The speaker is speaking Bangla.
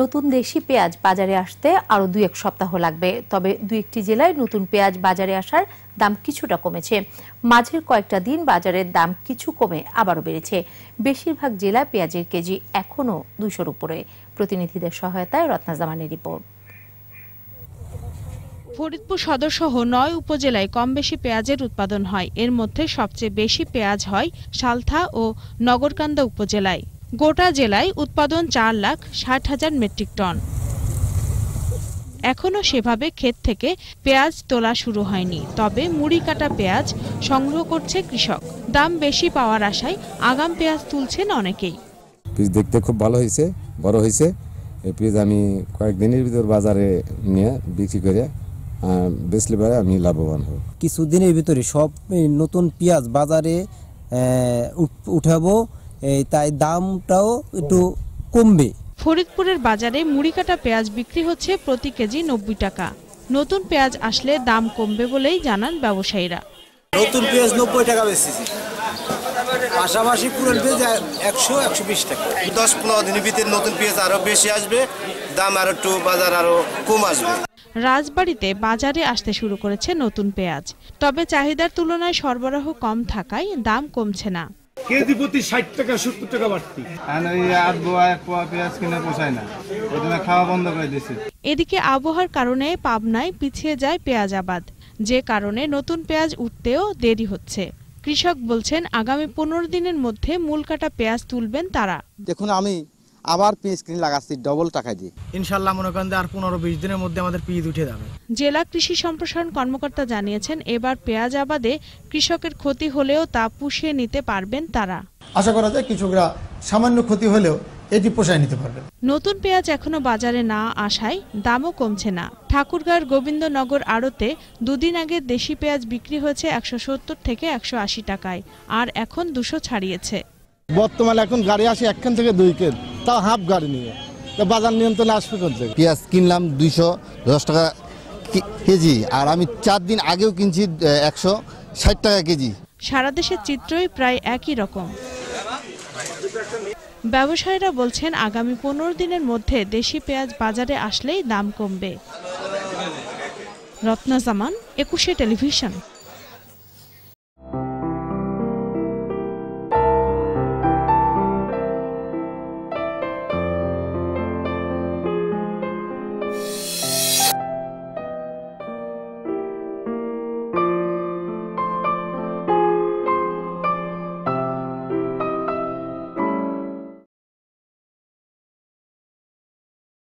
নতুন দেশি পেঁয়াজ বাজারে আসতে আরও দু এক সপ্তাহ লাগবে তবে দু একটি জেলায় নতুন পেঁয়াজ বাজারে আসার দাম কিছুটা কমেছে মাঝের কয়েকটা দিন বাজারের দাম কিছু কমে আবারও বেড়েছে বেশিরভাগ জেলায় পেঁয়াজের কেজি এখনও দুশোর উপরে প্রতিনিধিদের সহায়তায় রত্নাজামানের রিপোর্ট ফরিদপুর সদর সহ নয় উপজেলায় কম বেশি পেঁয়াজের উৎপাদন হয় এর মধ্যে সবচেয়ে বেশি পেঁয়াজ হয় সালথা ও নগরকান্দা উপজেলায় গোটা জেলায় উৎপাদন চার লাখ ষাট হাজার মেট্রিক টন এখনও সেভাবে ক্ষেত থেকে পেঁয়াজ তোলা শুরু হয়নি তবে মুড়ি কাটা পেঁয়াজ সংগ্রহ করছে কৃষক দাম বেশি পাওয়ার আশায় আগাম পেঁয়াজ তুলছেন অনেকেই পিস দেখতে খুব ভালো হয়েছে বড় হয়েছে এই পিস আমি কয়েকদিনের ভিতর বাজারে নিয়ে বিক্রি করে বেশি পরে আমি লাভবান হব কিছুদিনের ভিতরে সব নতুন পেঁয়াজ বাজারে উঠাবো তাই দামটাও একটু কমবে ফরিদপুরের বাজারে মুড়ি কাটা পেঁয়াজ বিক্রি হচ্ছে প্রতি কেজি নব্বই টাকা নতুন পেঁয়াজ আসলে দাম কমবে বলেই জানান ব্যবসায়ীরা নতুন পেঁয়াজ নব্বই টাকা বেশি পাশাপাশি পুরনো পেঁয়াজ একশো একশো বিশ টাকা দশ পনেরো দিনের ভিতরে নতুন পেঁয়াজ আরও বেশি আসবে দাম আরো একটু বাজার আরো কম আসবে রাজবাড়িতে বাজারে আসতে শুরু করেছে নতুন পেঁয়াজ তবে চাহিদার তুলনায় সরবরাহ কম থাকায় দাম কমছে না কেজি প্রতি ষাট টাকা সত্তর টাকা বাড়তি পেঁয়াজ কিনে পোষায় না খাওয়া বন্ধ করে এদিকে আবহাওয়ার কারণে পাবনায় পিছিয়ে যায় পেঁয়াজ আবাদ যে কারণে নতুন পেঁয়াজ উঠতেও দেরি হচ্ছে কৃষক বলছেন আগামী পনেরো দিনের মধ্যে মূল কাটা পেঁয়াজ তুলবেন তারা দেখুন আমি আবার পিস কিনে লাগাচ্ছি ডবল টাকা দিয়ে ইনশাআল্লাহ মনে করেন আর পনেরো বিশ দিনের মধ্যে আমাদের পিস উঠে যাবে জেলা কৃষি সম্প্রসারণ কর্মকর্তা জানিয়েছেন এবার পেঁয়াজ আবাদে কৃষকের ক্ষতি হলেও তা পুষিয়ে নিতে পারবেন তারা আশা করা যায় কৃষকরা সামান্য ক্ষতি হলেও এটি পোষায় নিতে পারবেন নতুন পেঁয়াজ এখনো বাজারে না আসায় দামও কমছে না ঠাকুরগাঁওয়ের গোবিন্দনগর আড়তে দুদিন আগে দেশি পেঁয়াজ বিক্রি হয়েছে একশো সত্তর থেকে একশো আশি টাকায় আর এখন দুশো ছাড়িয়েছে বর্তমানে এখন গাড়ি আসে একখান থেকে দুই কেজি তাও হাফ গাড়ি নিয়ে তা বাজার নিয়ন্ত্রণে আসবে কোন থেকে পেঁয়াজ কিনলাম দুইশো দশ টাকা কেজি আর আমি চার দিন আগেও কিনছি একশো ষাট টাকা কেজি সারা দেশের চিত্রই প্রায় একই রকম ব্যবসায়ীরা বলছেন আগামী পনেরো দিনের মধ্যে দেশি পেঁয়াজ বাজারে আসলেই দাম কমবে রত্না জামান একুশে টেলিভিশন